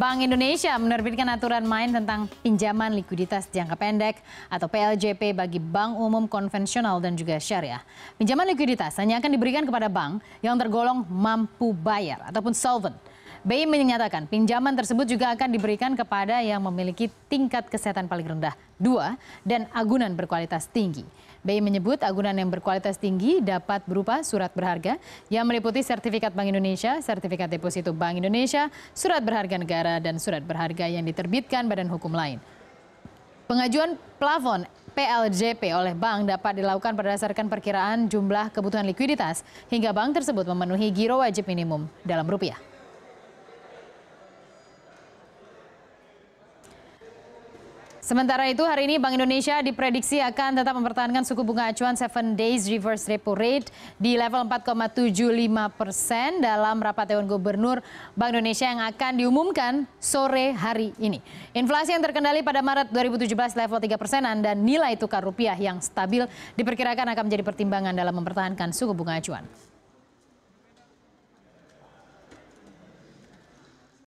Bank Indonesia menerbitkan aturan main tentang pinjaman likuiditas jangka pendek atau PLJP bagi bank umum konvensional dan juga syariah. Pinjaman likuiditas hanya akan diberikan kepada bank yang tergolong mampu bayar ataupun solvent BI menyatakan pinjaman tersebut juga akan diberikan kepada yang memiliki tingkat kesehatan paling rendah dua dan agunan berkualitas tinggi. BI menyebut agunan yang berkualitas tinggi dapat berupa surat berharga yang meliputi sertifikat Bank Indonesia, sertifikat deposito Bank Indonesia, surat berharga negara, dan surat berharga yang diterbitkan badan hukum lain. Pengajuan plafon PLJP oleh bank dapat dilakukan berdasarkan perkiraan jumlah kebutuhan likuiditas hingga bank tersebut memenuhi giro wajib minimum dalam rupiah. Sementara itu, hari ini Bank Indonesia diprediksi akan tetap mempertahankan suku bunga acuan 7 days reverse repo rate di level 4,75 persen dalam rapat Dewan Gubernur Bank Indonesia yang akan diumumkan sore hari ini. Inflasi yang terkendali pada Maret 2017 level 3 persenan dan nilai tukar rupiah yang stabil diperkirakan akan menjadi pertimbangan dalam mempertahankan suku bunga acuan.